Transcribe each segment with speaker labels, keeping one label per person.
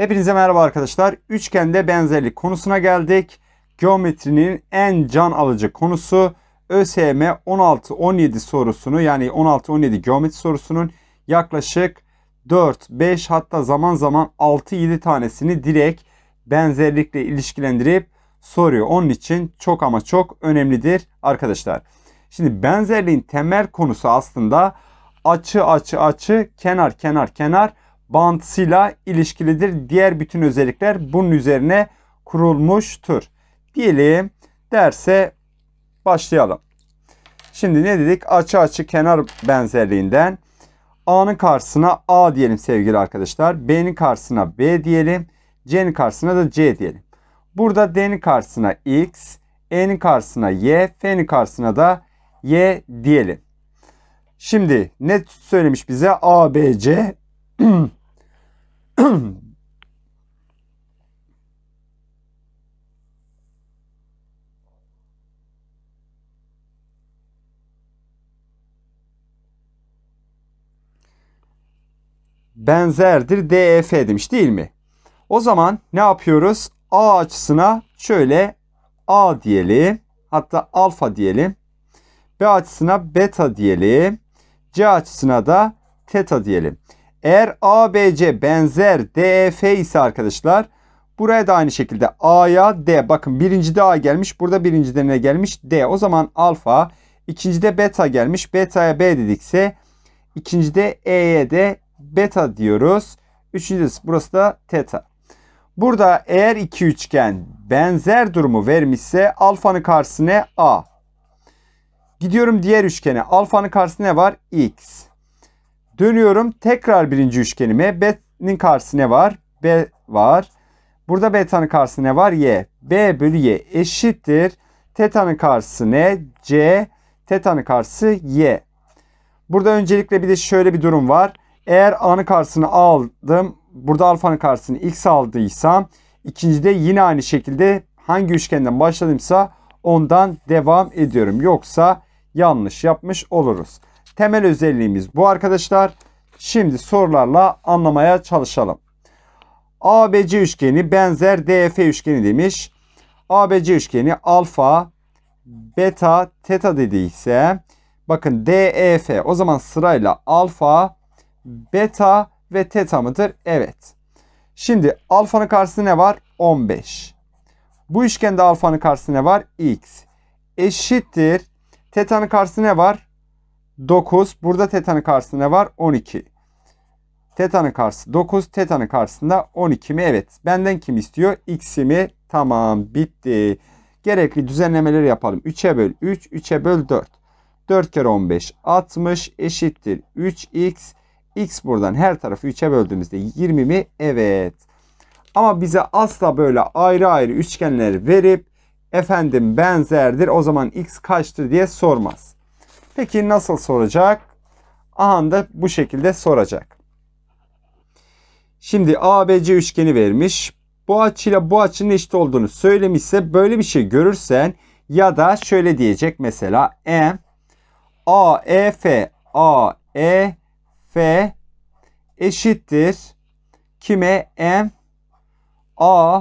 Speaker 1: Hepinize merhaba arkadaşlar. Üçgende benzerlik konusuna geldik. Geometrinin en can alıcı konusu ÖSYM 16-17 sorusunu yani 16-17 geometri sorusunun yaklaşık 4, 5 hatta zaman zaman 6-7 tanesini direkt benzerlikle ilişkilendirip soruyor. Onun için çok ama çok önemlidir arkadaşlar. Şimdi benzerliğin temel konusu aslında açı açı açı kenar kenar kenar bağıntısıyla ilişkilidir. Diğer bütün özellikler bunun üzerine kurulmuştur. Diyelim derse başlayalım. Şimdi ne dedik? Açı açı kenar benzerliğinden A'nın karşısına A diyelim sevgili arkadaşlar. B'nin karşısına B diyelim. C'nin karşısına da C diyelim. Burada D'nin karşısına X, E'nin karşısına Y, F'nin karşısına da Y diyelim. Şimdi ne söylemiş bize? A, B, C benzerdir DEF demiş değil mi? O zaman ne yapıyoruz? A açısına şöyle A diyelim. Hatta alfa diyelim. B açısına beta diyelim. C açısına da teta diyelim. Eğer ABC benzer DEF ise arkadaşlar buraya da aynı şekilde A'ya D. Bakın birincide A gelmiş. Burada birinci de ne gelmiş? D. O zaman alfa. de beta gelmiş. Beta'ya B dedikse ikinci de E'ye de beta diyoruz. Üçüncüde burası da teta. Burada eğer iki üçgen benzer durumu vermişse alfanın karşısına A. Gidiyorum diğer üçgene. Alfanın karşısına ne var? X. Dönüyorum tekrar birinci üçgenime. B'nin karşısı ne var? B var. Burada beta'nın karşısı ne var? Y. B bölü Y eşittir. Teta'nın karşısı ne? C. Teta'nın karşısı Y. Burada öncelikle bir de şöyle bir durum var. Eğer A'nın karşısını aldım. Burada alfanın karşısını X aldıysam. ikincide yine aynı şekilde hangi üçgenden başladımsa ondan devam ediyorum. Yoksa yanlış yapmış oluruz temel özelliğimiz bu arkadaşlar. Şimdi sorularla anlamaya çalışalım. ABC üçgeni benzer DF üçgeni demiş. ABC üçgeni alfa, beta, teta dediyse bakın DEF o zaman sırayla alfa, beta ve teta mıdır? Evet. Şimdi alfanın karşısında ne var? 15. Bu üçgende alfanın karşısında ne var? X. Eşittir. Tetanın karşısında ne var? 9. Burada tetanı karşısında ne var? 12. tetanı karşı 9. tetanı karşısında 12 mi? Evet. Benden kim istiyor? mi Tamam. Bitti. Gerekli düzenlemeleri yapalım. 3'e böl 3. 3'e böl 4. 4 kere 15. 60 eşittir. 3x. X buradan her tarafı 3'e böldüğümüzde 20 mi? Evet. Ama bize asla böyle ayrı ayrı üçgenler verip efendim benzerdir o zaman x kaçtır diye sormaz. Peki nasıl soracak? Aha da bu şekilde soracak. Şimdi ABC üçgeni vermiş. Bu açıyla bu açının eşit olduğunu söylemişse böyle bir şey görürsen ya da şöyle diyecek mesela m e, AEF AEF eşittir kime M e, A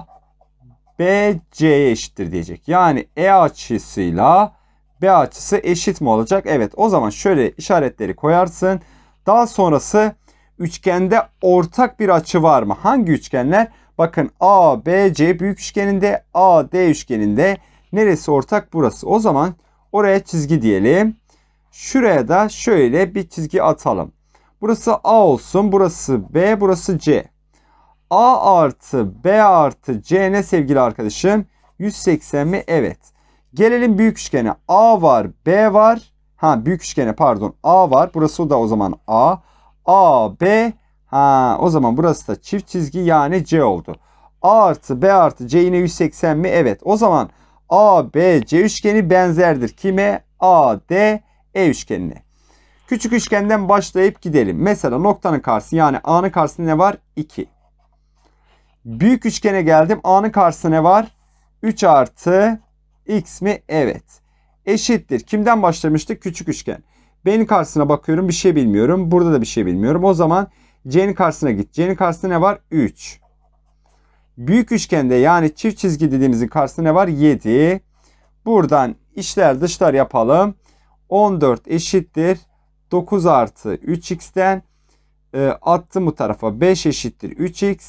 Speaker 1: B C'ye eşittir diyecek. Yani E açısıyla B açısı eşit mi olacak? Evet o zaman şöyle işaretleri koyarsın. Daha sonrası üçgende ortak bir açı var mı? Hangi üçgenler? Bakın A, B, C büyük üçgeninde A, D üçgeninde neresi ortak? Burası. O zaman oraya çizgi diyelim. Şuraya da şöyle bir çizgi atalım. Burası A olsun. Burası B. Burası C. A artı B artı C ne sevgili arkadaşım? 180 mi? Evet. Gelelim büyük üçgene. A var, B var. Ha büyük üçgene pardon. A var. Burası da o zaman A. A, B. Ha o zaman burası da çift çizgi yani C oldu. A artı B artı C yine 180 mi? Evet. O zaman A, B, C üçgeni benzerdir. Kime? A, D, E üçgenine. Küçük üçgenden başlayıp gidelim. Mesela noktanın karşısı yani A'nın karşısında ne var? 2. Büyük üçgene geldim. A'nın karşısında ne var? 3 artı X mi? Evet. Eşittir. Kimden başlamıştık? Küçük üçgen. B'nin karşısına bakıyorum bir şey bilmiyorum. Burada da bir şey bilmiyorum. O zaman C'nin karşısına git. C'nin karşısında ne var? 3. Büyük üçgende yani çift çizgi dediğimizin karşısında ne var? 7. Buradan içler dışlar yapalım. 14 eşittir. 9 artı 3x'ten e, attım bu tarafa 5 eşittir 3x.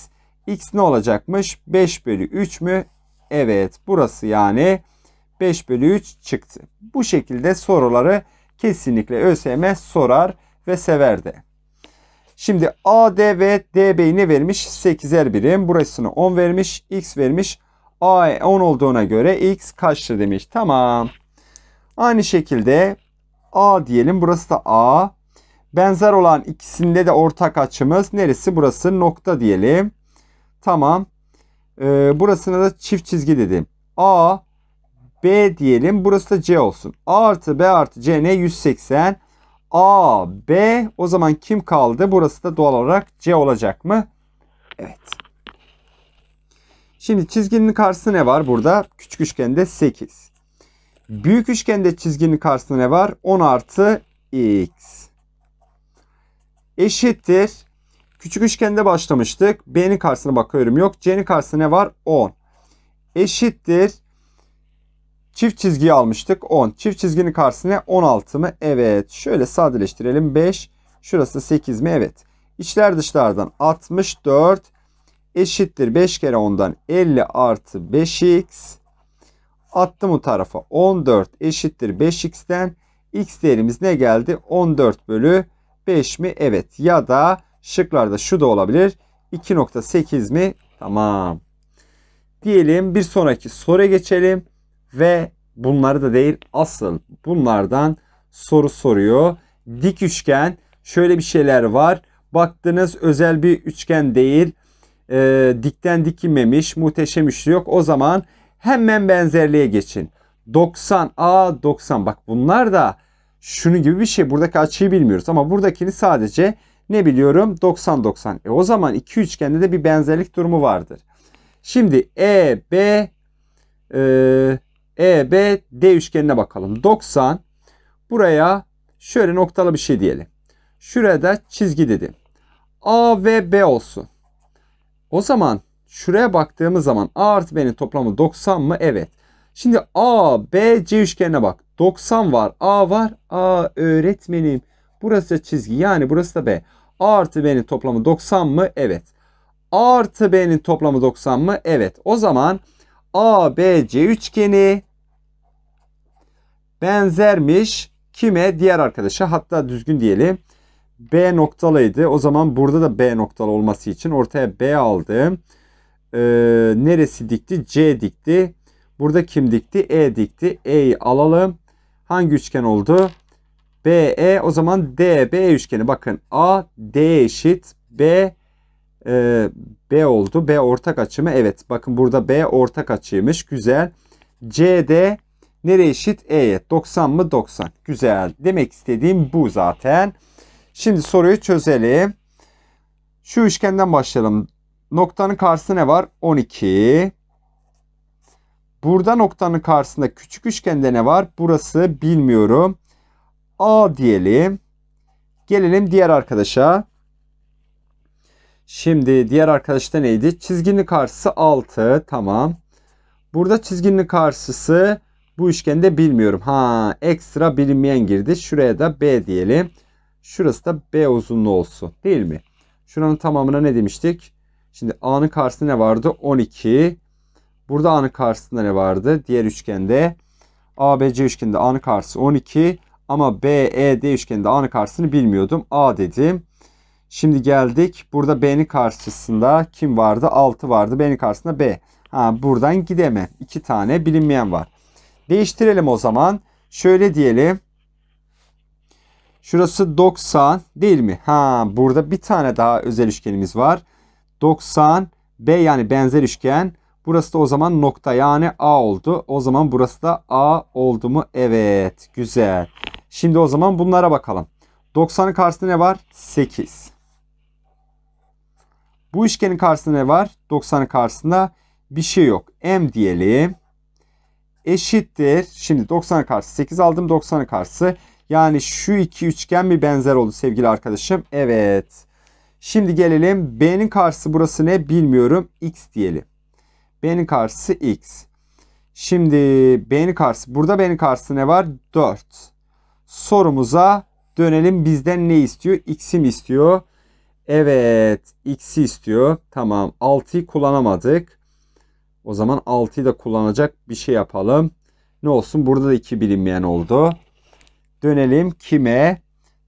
Speaker 1: x ne olacakmış? 5 bölü 3 mü? Evet burası yani 5 bölü 3 çıktı. Bu şekilde soruları kesinlikle ÖSYM sorar ve sever de. Şimdi AD ve DB'yi ne vermiş? 8'er birim. Burasını 10 vermiş. X vermiş. A 10 olduğuna göre X kaçtır demiş. Tamam. Aynı şekilde A diyelim. Burası da A. Benzer olan ikisinde de ortak açımız neresi? Burası nokta diyelim. Tamam. Ee, burasına da çift çizgi dedim. A B diyelim. Burası da C olsun. A artı B artı C ne? 180. A, B. O zaman kim kaldı? Burası da doğal olarak C olacak mı? Evet. Şimdi çizginin karşısında ne var burada? Küçük üçgende 8. Büyük üçgende çizginin karşısında ne var? 10 artı x. Eşittir. Küçük üçgende başlamıştık. B'nin karşısına bakıyorum. Yok. C'nin karşısında ne var? 10. Eşittir. Çift çizgiyi almıştık 10. Çift çizginin karşısına 16 mı? Evet. Şöyle sadeleştirelim 5. Şurası 8 mi? Evet. İçler dışlardan 64 eşittir 5 kere 10'dan 50 artı 5x. Attım bu tarafa 14 eşittir 5x'ten x değerimiz ne geldi? 14 bölü 5 mi? Evet. Ya da şıklarda şu da olabilir. 2.8 mi? Tamam. Diyelim bir sonraki soruya geçelim ve bunları da değil asıl bunlardan soru soruyor. Dik üçgen şöyle bir şeyler var. Baktınız özel bir üçgen değil. E, dikten dikilmemiş muhteşem üçlü yok. O zaman hemen benzerliğe geçin. 90 a 90 bak bunlar da şunu gibi bir şey. Buradaki açıyı bilmiyoruz ama buradakini sadece ne biliyorum 90-90. E o zaman iki üçgende de bir benzerlik durumu vardır. Şimdi E, B, e, EBD üçgenine bakalım. 90 buraya şöyle noktalı bir şey diyelim. Şurada çizgi dedim. A ve B olsun. O zaman şuraya baktığımız zaman A artı B'nin toplamı 90 mı? Evet. Şimdi A, B, C üçgenine bak. 90 var. A var. A öğretmenim. Burası da çizgi. Yani burası da B. A artı B'nin toplamı 90 mı? Evet. A artı B'nin toplamı 90 mı? Evet. O zaman ABC üçgeni benzermiş kime? Diğer arkadaşa hatta düzgün diyelim. B noktalıydı. O zaman burada da B noktalı olması için ortaya B aldım. Ee, neresi dikti? C dikti. Burada kim dikti? E dikti. E'yi alalım. Hangi üçgen oldu? BE o zaman DB üçgeni. Bakın A D eşit B e, B oldu. B ortak açı mı? Evet. Bakın burada B ortak açıymış. Güzel. CD nereye eşit? E'ye. 90 mı? 90. Güzel. Demek istediğim bu zaten. Şimdi soruyu çözelim. Şu üçgenden başlayalım. Noktanın karşısında ne var? 12. Burada noktanın karşısında küçük üçgende ne var? Burası bilmiyorum. A diyelim. Gelelim diğer arkadaşa. Şimdi diğer arkadaşta neydi? Çizginin karşısı 6. Tamam. Burada çizginin karşısı bu üçgende bilmiyorum. Ha ekstra bilinmeyen girdi. Şuraya da B diyelim. Şurası da B uzunluğu olsun. Değil mi? Şuranın tamamına ne demiştik? Şimdi A'nın karşısında ne vardı? 12. Burada A'nın karşısında ne vardı? Diğer üçgende ABC üçgeninde A'nın karşısı 12. Ama BED üçgeninde A'nın karşısını bilmiyordum. A dedim. Şimdi geldik. Burada B'nin karşısında kim vardı? 6 vardı. B'nin karşısında B. Ha, buradan gidemem. 2 tane bilinmeyen var. Değiştirelim o zaman. Şöyle diyelim. Şurası 90 değil mi? Ha, burada bir tane daha özel üçgenimiz var. 90 B yani benzer üçgen. Burası da o zaman nokta yani A oldu. O zaman burası da A oldu mu? Evet. Güzel. Şimdi o zaman bunlara bakalım. 90'ın karşısında ne var? 8. Bu üçgenin karşısında ne var? 90'ın karşısında bir şey yok. M diyelim. Eşittir. Şimdi 90'ın karşısı 8 aldım. 90'ın karşısı. Yani şu iki üçgen bir benzer oldu sevgili arkadaşım. Evet. Şimdi gelelim. B'nin karşısı burası ne bilmiyorum. X diyelim. B'nin karşısı X. Şimdi B'nin karşısı. Burada B'nin karşısı ne var? 4. Sorumuza dönelim. Bizden ne istiyor? X'im istiyor. Evet x'i istiyor. Tamam 6'yı kullanamadık. O zaman 6'yı da kullanacak bir şey yapalım. Ne olsun burada da 2 bilinmeyen oldu. Dönelim kime?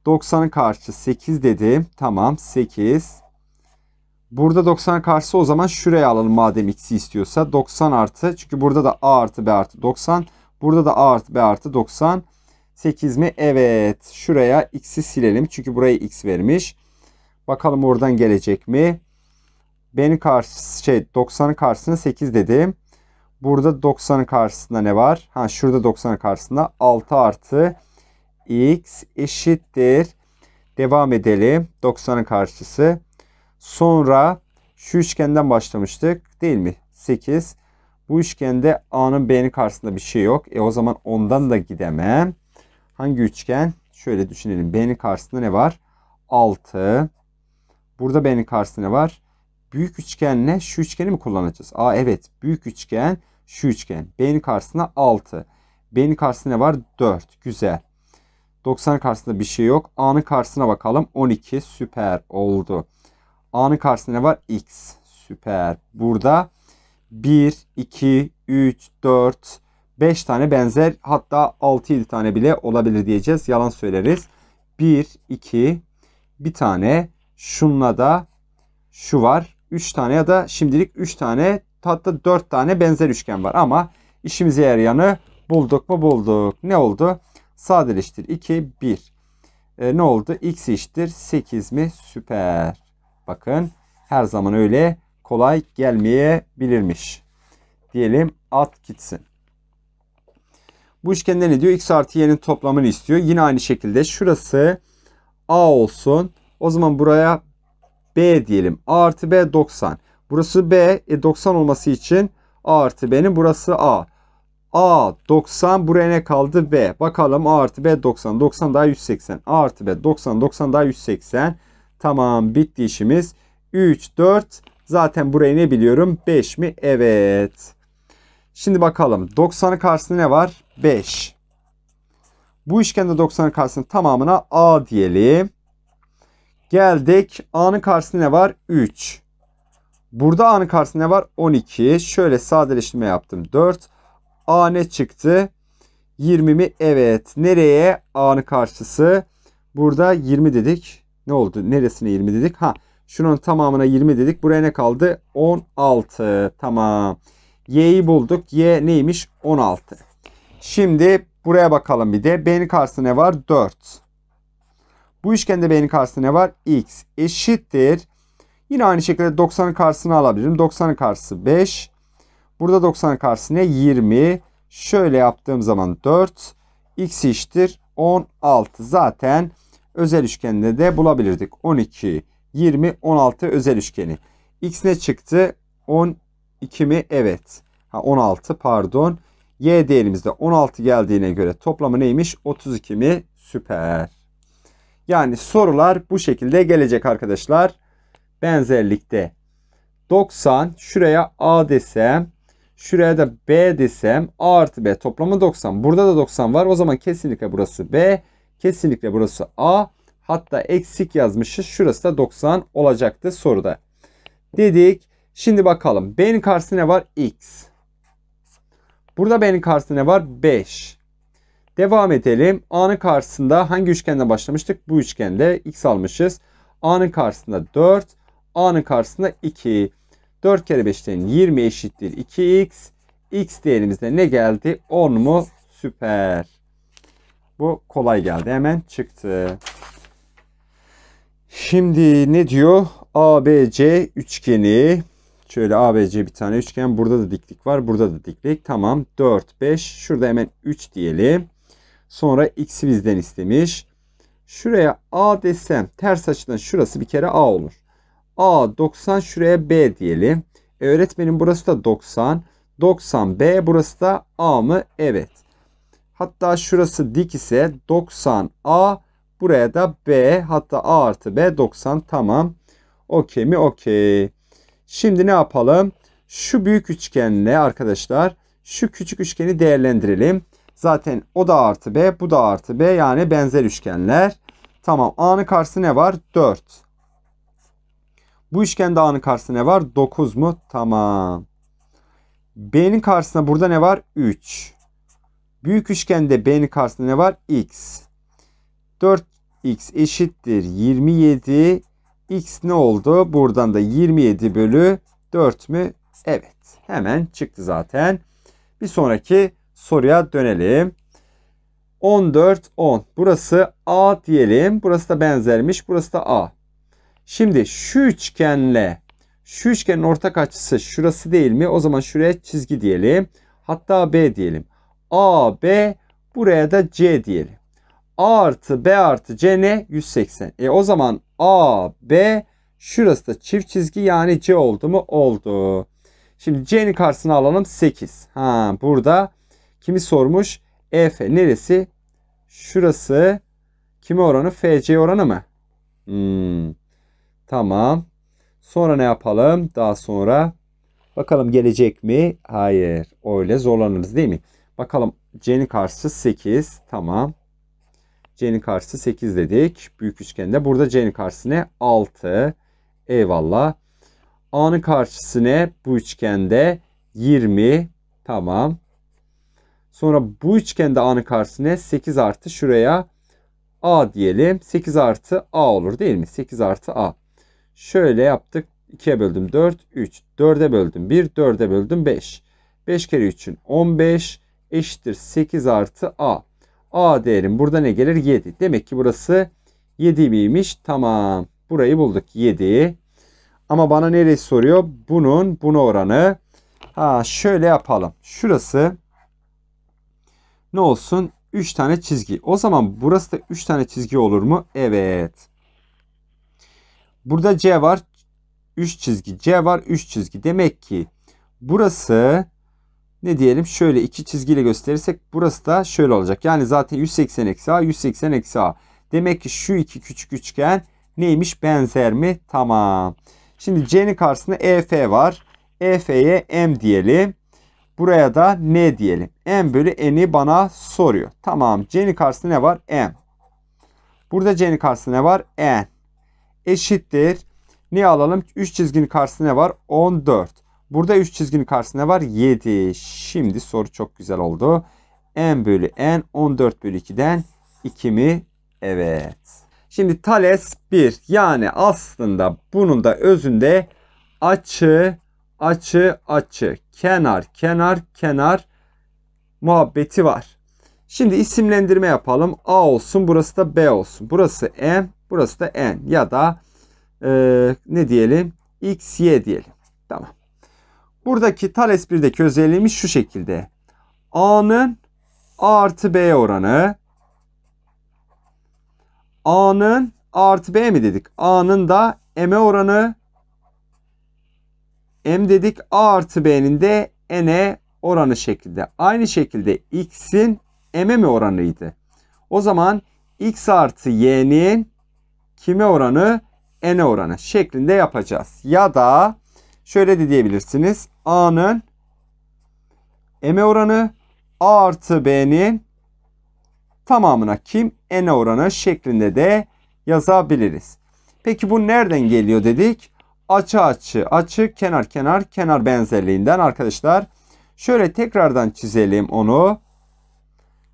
Speaker 1: 90'ın karşı 8 dedim. Tamam 8. Burada 90'a karşı o zaman şuraya alalım madem x'i istiyorsa. 90 artı çünkü burada da a artı b artı 90. Burada da a artı b artı 90. 8 mi? Evet. Şuraya x'i silelim. Çünkü buraya x vermiş. Bakalım oradan gelecek mi? Beni karşı şey 90'ın karşısına 8 dedim. Burada 90'ın karşısında ne var? Ha şurada 90'ın karşısında 6 artı x eşittir. Devam edelim. 90'ın karşısı. Sonra şu üçgenden başlamıştık değil mi? 8. Bu üçgende A'nın B'nin karşısında bir şey yok. E o zaman ondan da gidemem. Hangi üçgen? Şöyle düşünelim. B'nin karşısında ne var? 6. Burada B'nin karşısında var. Büyük üçgenle şu üçgeni mi kullanacağız? Aa evet. Büyük üçgen şu üçgen. B'nin karşısına 6. B'nin karşısında var 4. Güzel. 90 karşısında bir şey yok. A'nın karşısına bakalım. 12 süper oldu. A'nın karşısında ne var? X süper. Burada 1, 2, 3, 4, 5 tane benzer hatta 6-7 tane bile olabilir diyeceğiz. Yalan söyleriz. 1, 2, bir tane Şunla da şu var. 3 tane ya da şimdilik 3 tane hatta 4 tane benzer üçgen var. Ama işimize yanı bulduk mu bulduk. Ne oldu? Sadeleştir. 2, 1. E, ne oldu? X eşittir. 8 mi? Süper. Bakın her zaman öyle kolay gelmeyebilirmiş. Diyelim at gitsin. Bu üçgende ne diyor? X artı y'nin toplamını istiyor. Yine aynı şekilde şurası A olsun. O zaman buraya B diyelim. A artı B 90. Burası B. E 90 olması için A artı B'nin burası A. A 90 buraya ne kaldı? B. Bakalım A artı B 90. 90 daha 180. A artı B 90. 90 daha 180. Tamam bitti işimiz. 3, 4. Zaten burayı ne biliyorum? 5 mi? Evet. Şimdi bakalım. 90'ın karşısında ne var? 5. Bu üçgende 90'ın karşısının tamamına A diyelim. Geldik. A'nın karşısında ne var? 3. Burada A'nın karşısında ne var? 12. Şöyle sadeleştirme yaptım. 4. A ne çıktı? 20 mi? Evet. Nereye? A'nın karşısı. Burada 20 dedik. Ne oldu? Neresine 20 dedik? Ha. Şunun tamamına 20 dedik. Buraya ne kaldı? 16. Tamam. Y'yi bulduk. Y neymiş? 16. Şimdi buraya bakalım bir de. B'nin karşısında ne var? 4. Bu üçgende B'nin karşısında ne var? X eşittir. Yine aynı şekilde 90'ın karşısını alabilirim. 90'ın karşısı 5. Burada 90'ın karşısı ne? 20. Şöyle yaptığım zaman 4. X eşittir 16. Zaten özel üçgende de bulabilirdik. 12, 20, 16 özel üçgeni. X ne çıktı? 12 mi? Evet. Ha, 16 pardon. Y değerimizde 16 geldiğine göre toplamı neymiş? 32 mi? Süper. Yani sorular bu şekilde gelecek arkadaşlar. Benzerlikte 90 şuraya A desem şuraya da B desem A artı B toplamı 90. Burada da 90 var. O zaman kesinlikle burası B. Kesinlikle burası A. Hatta eksik yazmışız. Şurası da 90 olacaktı soruda. Dedik. Şimdi bakalım. B'nin karşısına var? X. Burada B'nin karşısına var? 5. Devam edelim. A'nın karşısında hangi üçgende başlamıştık? Bu üçgende x almışız. A'nın karşısında 4. A'nın karşısında 2. 4 kere 5'ten 20 eşittir 2x. X değerimizde ne geldi? 10 mu? Süper. Bu kolay geldi. Hemen çıktı. Şimdi ne diyor? ABC üçgeni. Şöyle ABC bir tane üçgen. Burada da diklik var. Burada da diklik. Tamam. 4, 5. Şurada hemen 3 diyelim. Sonra x'i bizden istemiş. Şuraya A desem ters açıdan şurası bir kere A olur. A 90 şuraya B diyelim. E, öğretmenim burası da 90. 90 B burası da A mı? Evet. Hatta şurası dik ise 90 A buraya da B hatta A artı B 90 tamam. Okey mi? Okey. Şimdi ne yapalım? Şu büyük üçgenle arkadaşlar şu küçük üçgeni değerlendirelim. Zaten o da artı B, bu da artı B yani benzer üçgenler. Tamam A'nın karşısı ne var? 4. Bu üçgende A'nın karşısı ne var? 9 mu? Tamam. B'nin karşısında burada ne var? 3. Büyük üçgende B'nin karşısında ne var? X. 4X eşittir 27. X ne oldu? Buradan da 27 bölü 4 mü? Evet. Hemen çıktı zaten. Bir sonraki soruya dönelim. 14, 10. Burası A diyelim. Burası da benzermiş. Burası da A. Şimdi şu üçgenle şu üçgenin ortak açısı şurası değil mi? O zaman şuraya çizgi diyelim. Hatta B diyelim. A, B buraya da C diyelim. A artı B artı C ne? 180. E o zaman A, B şurası da çift çizgi yani C oldu mu? Oldu. Şimdi C'nin karşısına alalım 8. Ha burada Kimi sormuş? EF neresi? Şurası kime oranı? FC oranı mı? Hmm. Tamam. Sonra ne yapalım? Daha sonra bakalım gelecek mi? Hayır. Öyle zorlanırız değil mi? Bakalım C'nin karşısı 8. Tamam. C'nin karşısı 8 dedik. Büyük üçgende. Burada C'nin karşısı ne? 6. Eyvallah. A'nın karşısı ne? Bu üçgende 20. Tamam. Sonra bu üçgende A'nın karşısı ne? 8 artı şuraya A diyelim. 8 artı A olur değil mi? 8 artı A. Şöyle yaptık. 2'ye böldüm 4, 3. 4'e böldüm 1, 4'e böldüm 5. 5 kere 3'ün 15 eşittir 8 artı A. A değerim burada ne gelir? 7. Demek ki burası 7 miymiş? Tamam. Burayı bulduk. 7. Ama bana neresi soruyor? Bunun buna oranı. Ha şöyle yapalım. Şurası ne olsun? 3 tane çizgi. O zaman burası da 3 tane çizgi olur mu? Evet. Burada C var. 3 çizgi. C var 3 çizgi. Demek ki burası ne diyelim şöyle iki çizgiyle gösterirsek burası da şöyle olacak. Yani zaten 180 eksi A 180 eksi A. Demek ki şu iki küçük üçgen neymiş benzer mi? Tamam. Şimdi C'nin karşısında EF var. EF'ye M diyelim. Buraya da n diyelim. m bölü n'i bana soruyor. Tamam. c'nin karşısında ne var? m. Burada c'nin karşısında ne var? n. Eşittir. Ne alalım? 3 çizginin karşısında ne var? 14. Burada 3 çizginin karşısında ne var? 7. Şimdi soru çok güzel oldu. n bölü n 14 bölü 2'den 2 mi? Evet. Şimdi Thales 1 yani aslında bunun da özünde açı açı açı kenar kenar kenar muhabbeti var. Şimdi isimlendirme yapalım. A olsun burası da B olsun. Burası M burası da N ya da e, ne diyelim X Y diyelim. Tamam. Buradaki Thales 1'deki özelliğimiz şu şekilde. A'nın A artı B oranı A'nın A artı B mi dedik? A'nın da M'e oranı m dedik a artı b'nin de n'e oranı şekilde. Aynı şekilde x'in m'e mi oranıydı? O zaman x artı y'nin kime oranı? n'e oranı şeklinde yapacağız. Ya da şöyle de diyebilirsiniz. a'nın m'e oranı a artı b'nin tamamına kim? n'e oranı şeklinde de yazabiliriz. Peki bu nereden geliyor dedik? açı açı açı kenar kenar kenar benzerliğinden arkadaşlar. Şöyle tekrardan çizelim onu.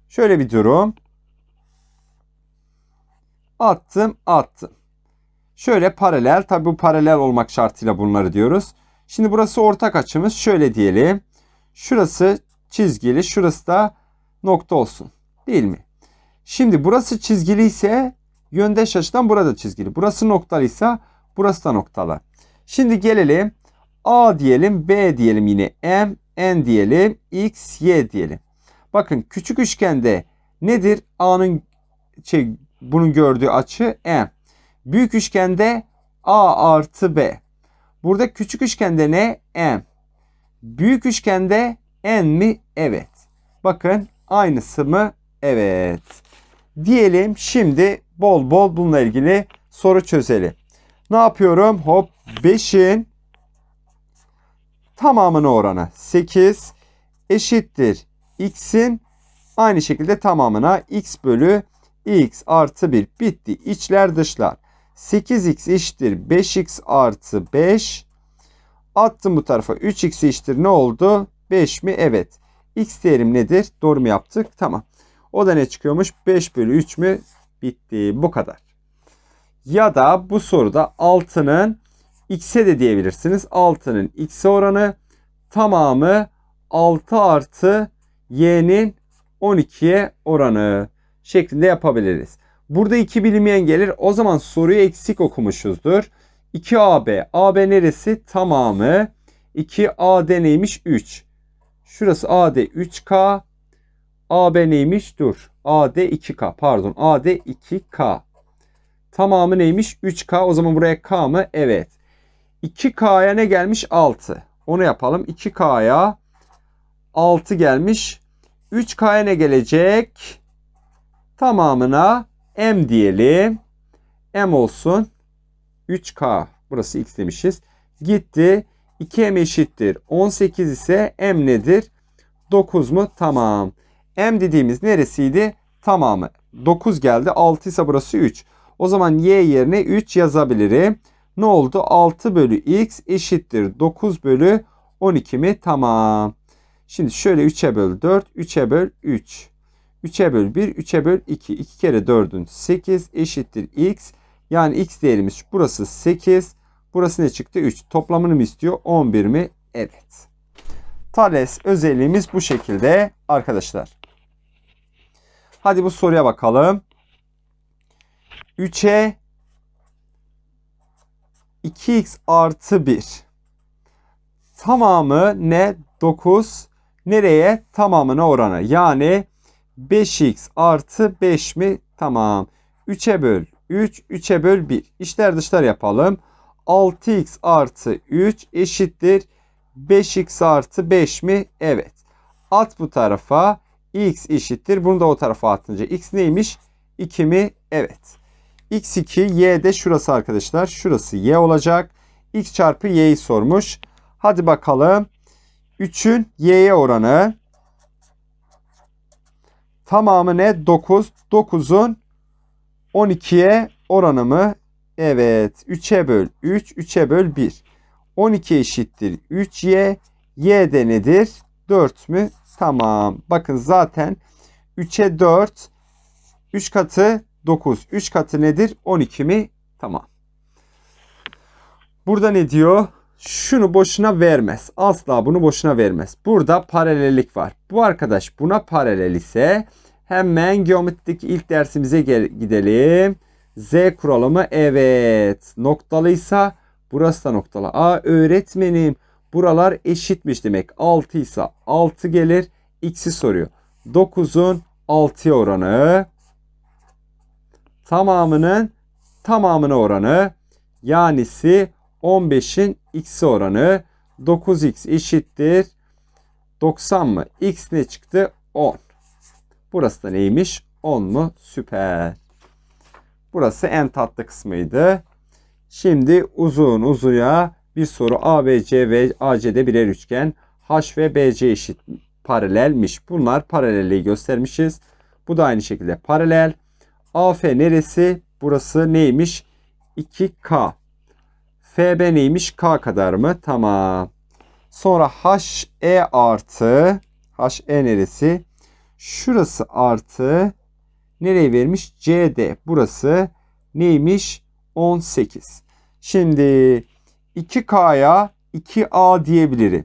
Speaker 1: Şöyle bir durum. Attım attım. Şöyle paralel tabi bu paralel olmak şartıyla bunları diyoruz. Şimdi burası ortak açımız şöyle diyelim. Şurası çizgili şurası da nokta olsun değil mi? Şimdi burası çizgili ise yöndeş açıdan burada çizgili. Burası noktalıysa burası da noktalı. Şimdi gelelim A diyelim, B diyelim yine M, N diyelim, X, Y diyelim. Bakın küçük üçgende nedir? A'nın şey, bunun gördüğü açı M. Büyük üçgende A artı B. Burada küçük üçgende ne? M. Büyük üçgende N mi? Evet. Bakın aynısı mı? Evet. Diyelim şimdi bol bol bununla ilgili soru çözelim ne yapıyorum? Hop 5'in tamamına oranı 8 eşittir x'in aynı şekilde tamamına x bölü x artı 1 bitti. İçler dışlar. 8x eşittir 5x artı 5. Attım bu tarafa 3x eşittir ne oldu? 5 mi? Evet. X değerim nedir? Doğru mu yaptık? Tamam. O da ne çıkıyormuş? 5 bölü 3 mü? Bitti. Bu kadar. Ya da bu soruda altının x'e de diyebilirsiniz. Altının x'e oranı tamamı 6 artı y'nin 12'ye oranı şeklinde yapabiliriz. Burada 2 bilinmeyen gelir. O zaman soruyu eksik okumuşuzdur. 2AB. AB neresi? Tamamı. 2AD neymiş? 3. Şurası AD 3K. AB neymiş? Dur. AD 2K. Pardon. AD 2K. Tamamı neymiş? 3K. O zaman buraya K mı? Evet. 2K'ya ne gelmiş? 6. Onu yapalım. 2K'ya 6 gelmiş. 3K'ya ne gelecek? Tamamına M diyelim. M olsun. 3K. Burası X demişiz. Gitti. 2M eşittir. 18 ise M nedir? 9 mu? Tamam. M dediğimiz neresiydi? Tamamı. 9 geldi. 6 ise burası 3. O zaman y yerine 3 yazabilirim. Ne oldu? 6 bölü x eşittir 9 bölü 12 mi? Tamam. Şimdi şöyle 3'e böl 4, 3'e böl 3. 3'e böl 1, 3'e böl 2. 2 kere 4'ün 8 eşittir x. Yani x değerimiz burası 8. Burası ne çıktı? 3. Toplamını mı istiyor? 11 mi? Evet. Thales özelliğimiz bu şekilde arkadaşlar. Hadi bu soruya bakalım. 3'e 2x artı 1. Tamamı ne? 9. Nereye? Tamamına oranı. Yani 5x artı 5 mi? Tamam. 3'e böl 3. 3'e böl 1. İşler dışlar yapalım. 6x artı 3 eşittir. 5x artı 5 mi? Evet. At bu tarafa. x eşittir. Bunu da o tarafa atınca x neymiş? 2 mi? Evet. X2, Y de şurası arkadaşlar. Şurası Y olacak. X çarpı Y'yi sormuş. Hadi bakalım. 3'ün Y'ye oranı. Tamamı ne? 9. 9'un 12'ye oranı mı? Evet. 3'e böl 3. 3'e böl 1. 12 eşittir 3Y. Y de nedir? 4 mü? Tamam. Bakın zaten 3'e 4. 3 katı 9. 3 katı nedir? 12 mi? Tamam. Burada ne diyor? Şunu boşuna vermez. Asla bunu boşuna vermez. Burada paralellik var. Bu arkadaş buna paralel ise hemen geometrik ilk dersimize gidelim. Z kuralımı evet. Noktalıysa burası da noktalı. Aa öğretmenim buralar eşitmiş demek. 6 ise 6 gelir. X'i soruyor. 9'un 6'ya oranı tamamının tamamına oranı yanisi 15'in x'i oranı 9x eşittir 90 mı? X ne çıktı? 10. Burası da neymiş? 10 mu? Süper. Burası en tatlı kısmıydı. Şimdi uzun uzuya bir soru ABC ve AC'de birer üçgen. H ve BC eşit paralelmiş. Bunlar paralelliği göstermişiz. Bu da aynı şekilde paralel. AF neresi? Burası neymiş? 2K. FB neymiş? K kadar mı? Tamam. Sonra HE artı HE neresi? Şurası artı nereye vermiş? CD. Burası neymiş? 18. Şimdi 2K'ya 2A diyebilirim.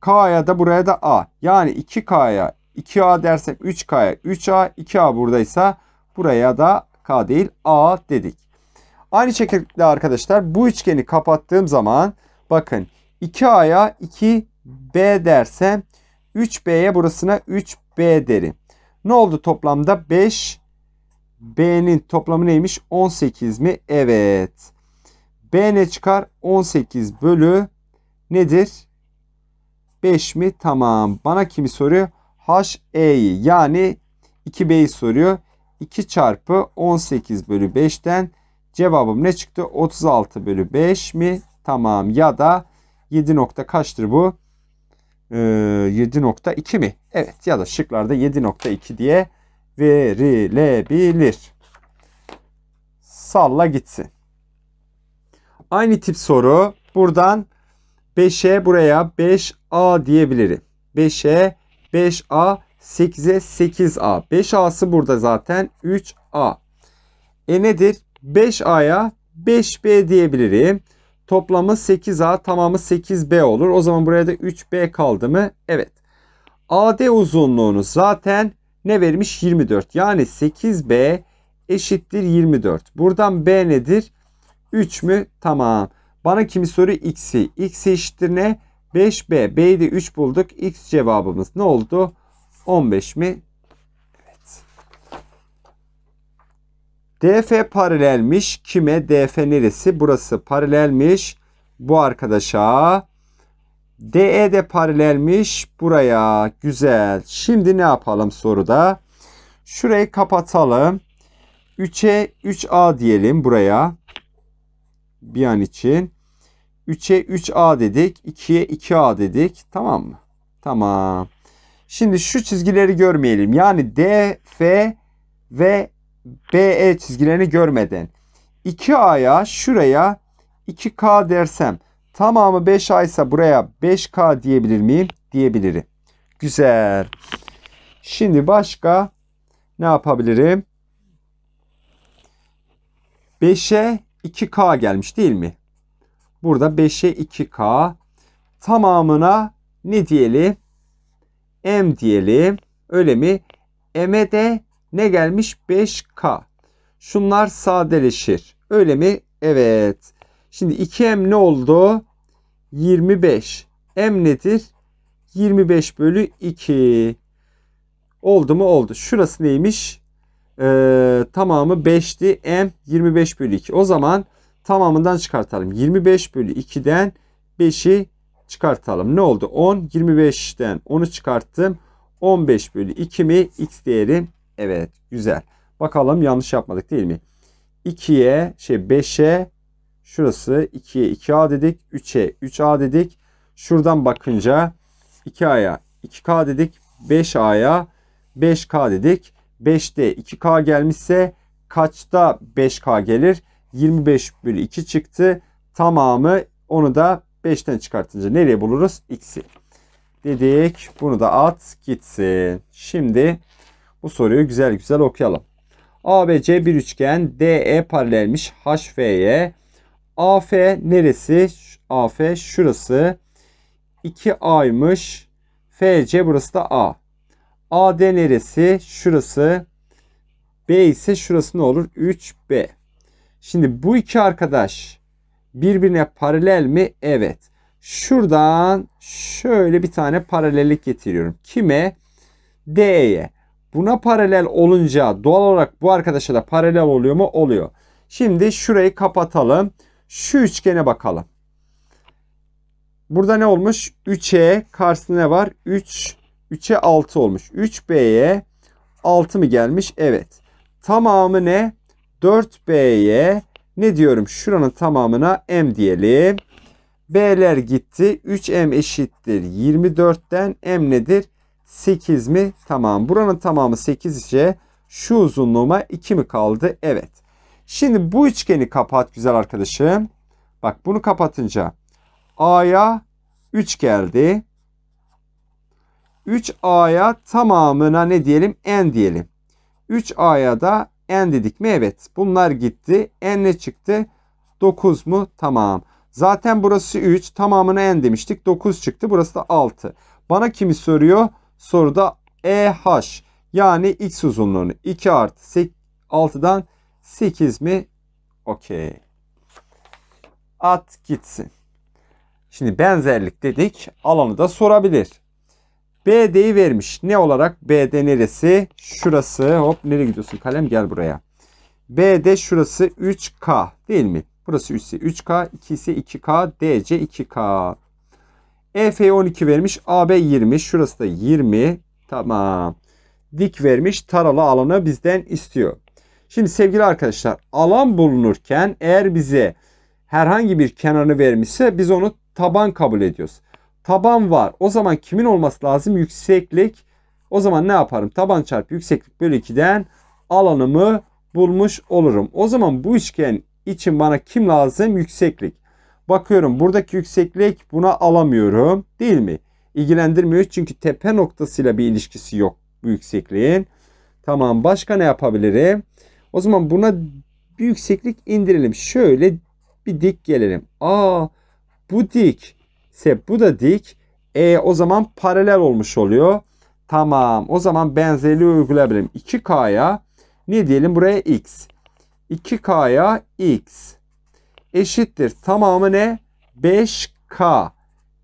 Speaker 1: K'ya da buraya da A. Yani 2K'ya 2A dersem 3K'ya 3A, 2A buradaysa Buraya da K değil A dedik. Aynı şekilde arkadaşlar bu üçgeni kapattığım zaman bakın 2A'ya 2B dersem 3B'ye burasına 3B derim. Ne oldu toplamda? 5 B'nin toplamı neymiş? 18 mi? Evet. B ne çıkar? 18 bölü nedir? 5 mi? Tamam. Bana kimi soruyor? HE'yi yani 2B'yi soruyor. 2 çarpı 18 bölü 5'ten cevabım ne çıktı? 36 bölü 5 mi? Tamam ya da 7 nokta kaçtır bu? Ee, 7.2 mi? Evet ya da şıklarda 7.2 diye verilebilir. Salla gitsin. Aynı tip soru buradan 5'e buraya 5A diyebilirim. 5'e 5A 8'e 8A. 5A'sı burada zaten 3A. E nedir? 5A'ya 5B diyebilirim. Toplamı 8A tamamı 8B olur. O zaman buraya da 3B kaldı mı? Evet. AD uzunluğunu zaten ne vermiş? 24. Yani 8B eşittir 24. Buradan B nedir? 3 mü? Tamam. Bana kimi soru X'i. X eşittir ne? 5B. B'yi de 3 bulduk. X cevabımız ne oldu? 15 mi? Evet. DF paralelmiş. Kime? DF neresi? Burası paralelmiş. Bu arkadaşa. DE de paralelmiş. Buraya. Güzel. Şimdi ne yapalım soruda? Şurayı kapatalım. 3'e 3A diyelim buraya. Bir an için. 3'e 3A dedik. 2'ye 2A dedik. Tamam mı? Tamam. Şimdi şu çizgileri görmeyelim. Yani D, F ve BE çizgilerini görmeden 2A'ya şuraya 2K dersem tamamı 5A ise buraya 5K diyebilir miyim? Diyebilirim. Güzel. Şimdi başka ne yapabilirim? 5'e 2K gelmiş değil mi? Burada 5'e 2K tamamına ne diyelim? M diyelim. Öyle mi? M'e de ne gelmiş? 5K. Şunlar sadeleşir. Öyle mi? Evet. Şimdi 2M ne oldu? 25. M nedir? 25 bölü 2. Oldu mu? Oldu. Şurası neymiş? Ee, tamamı 5'ti. M 25 bölü 2. O zaman tamamından çıkartalım. 25 bölü 2'den 5'i çıkartalım. Ne oldu? 10, 25'ten 10'u çıkarttım. 15 bölü 2 mi? X değeri evet güzel. Bakalım yanlış yapmadık değil mi? 2'ye şey 5'e şurası 2'ye 2A dedik. 3'e 3A dedik. Şuradan bakınca 2A'ya 2K dedik. 5A'ya 5K dedik. 5'te 2K gelmişse kaçta 5K gelir? 25 bölü 2 çıktı. Tamamı onu da 5'ten çıkartınca nereye buluruz? X'i. Dedik. Bunu da at gitsin. Şimdi bu soruyu güzel güzel okuyalım. ABC bir üçgen DE paralelmiş HF'ye. AF neresi? AF şurası 2A'ymış. FC burası da A. AD neresi? Şurası. B ise şurası ne olur? 3B. Şimdi bu iki arkadaş birbirine paralel mi? Evet. Şuradan şöyle bir tane paralellik getiriyorum. Kime? D'ye. Buna paralel olunca doğal olarak bu arkadaşa da paralel oluyor mu? Oluyor. Şimdi şurayı kapatalım. Şu üçgene bakalım. Burada ne olmuş? 3'e karşısında ne var? 3 3'e 6 olmuş. 3B'ye 6 mı gelmiş? Evet. Tamamı ne? 4B'ye ne diyorum? Şuranın tamamına m diyelim. B'ler gitti. 3m eşittir 24'ten. M nedir? 8 mi? Tamam. Buranın tamamı 8 ise şu uzunluğuma 2 mi kaldı? Evet. Şimdi bu üçgeni kapat güzel arkadaşım. Bak bunu kapatınca A'ya 3 geldi. 3A'ya tamamına ne diyelim? N diyelim. 3A'ya da n dedik mi? Evet. Bunlar gitti. n ne çıktı? 9 mu? Tamam. Zaten burası 3. Tamamını n demiştik. 9 çıktı. Burası da 6. Bana kimi soruyor? Soruda EH yani x uzunluğunu 2 artı 8, 6'dan 8 mi? Okey. At gitsin. Şimdi benzerlik dedik. Alanı da sorabilir. BD'yi vermiş. Ne olarak? BD neresi? Şurası. Hop nereye gidiyorsun kalem? Gel buraya. BD şurası 3K değil mi? Burası 3 ise 3K, 2 ise 2K, DC 2K. EF 12 vermiş. AB 20. Şurası da 20. Tamam. Dik vermiş. Taralı alanı bizden istiyor. Şimdi sevgili arkadaşlar alan bulunurken eğer bize herhangi bir kenarını vermişse biz onu taban kabul ediyoruz. Taban var. O zaman kimin olması lazım? Yükseklik. O zaman ne yaparım? Taban çarpı yükseklik bölü 2'den alanımı bulmuş olurum. O zaman bu üçgen için bana kim lazım? Yükseklik. Bakıyorum buradaki yükseklik buna alamıyorum. Değil mi? İlgilendirmiyor çünkü tepe noktasıyla bir ilişkisi yok bu yüksekliğin. Tamam başka ne yapabilirim? O zaman buna bir yükseklik indirelim. Şöyle bir dik gelelim. Aa bu dik ise bu da dik. E o zaman paralel olmuş oluyor. Tamam. O zaman benzerliği uygulayabilirim. 2K'ya ne diyelim buraya X. 2K'ya X eşittir. Tamamı ne? 5K.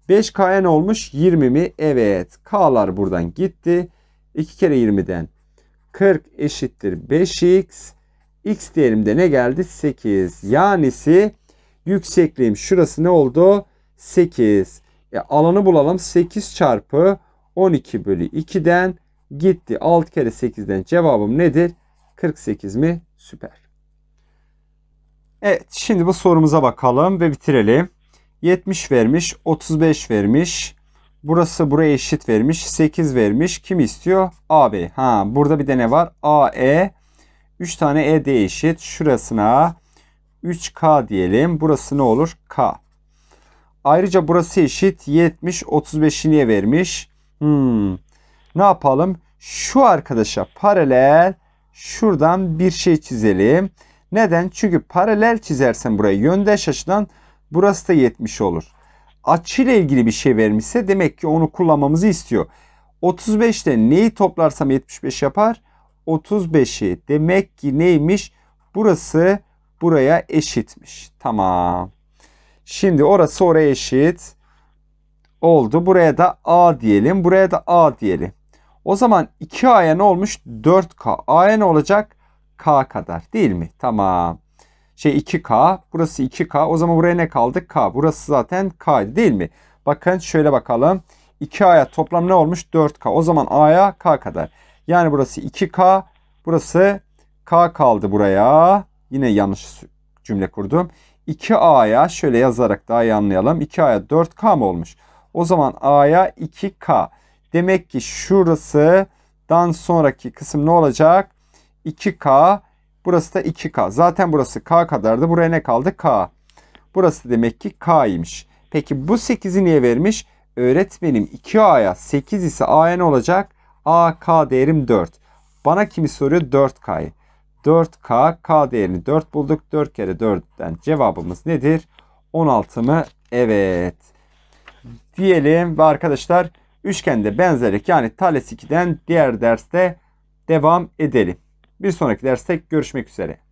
Speaker 1: 5K'ya ne olmuş? 20 mi? Evet. K'lar buradan gitti. 2 kere 20'den 40 eşittir 5X. X diyelim de ne geldi? 8. Yanisi yüksekliğim şurası ne oldu? 8. E, alanı bulalım. 8 çarpı 12 bölü 2'den gitti. 6 kere 8'den cevabım nedir? 48 mi? Süper. Evet şimdi bu sorumuza bakalım ve bitirelim. 70 vermiş, 35 vermiş. Burası buraya eşit vermiş. 8 vermiş. Kim istiyor? AB. Ha burada bir de ne var? AE 3 tane E eşit. Şurasına 3K diyelim. Burası ne olur? K. Ayrıca burası eşit 70 35'ini vermiş. Hmm. Ne yapalım? Şu arkadaşa paralel şuradan bir şey çizelim. Neden? Çünkü paralel çizersen buraya yöndeş açıdan burası da 70 olur. Açıyla ilgili bir şey vermişse demek ki onu kullanmamızı istiyor. 35'te neyi toplarsam 75 yapar? 35'i. Demek ki neymiş? Burası buraya eşitmiş. Tamam. Şimdi orası oraya eşit oldu. Buraya da A diyelim. Buraya da A diyelim. O zaman 2A'ya ne olmuş? 4K. A'ya ne olacak? K kadar değil mi? Tamam. Şey 2K. Burası 2K. O zaman buraya ne kaldı? K. Burası zaten K değil mi? Bakın şöyle bakalım. 2A'ya toplam ne olmuş? 4K. O zaman A'ya K kadar. Yani burası 2K. Burası K kaldı buraya. Yine yanlış cümle kurdum. 2A'ya şöyle yazarak daha iyi anlayalım. 2A'ya 4K mı olmuş? O zaman A'ya 2K. Demek ki şurasıdan sonraki kısım ne olacak? 2K. Burası da 2K. Zaten burası K kadardı. Buraya ne kaldı? K. Burası demek ki K'ymiş. Peki bu 8'i niye vermiş? Öğretmenim 2A'ya 8 ise A'ya ne olacak? AK değerim 4. Bana kimi soruyor? 4K'yı. 4K. K değerini 4 bulduk. 4 kere 4'ten cevabımız nedir? 16 mı? Evet. Diyelim ve arkadaşlar üçgende benzerlik yani Thales 2'den diğer derste devam edelim. Bir sonraki derste görüşmek üzere.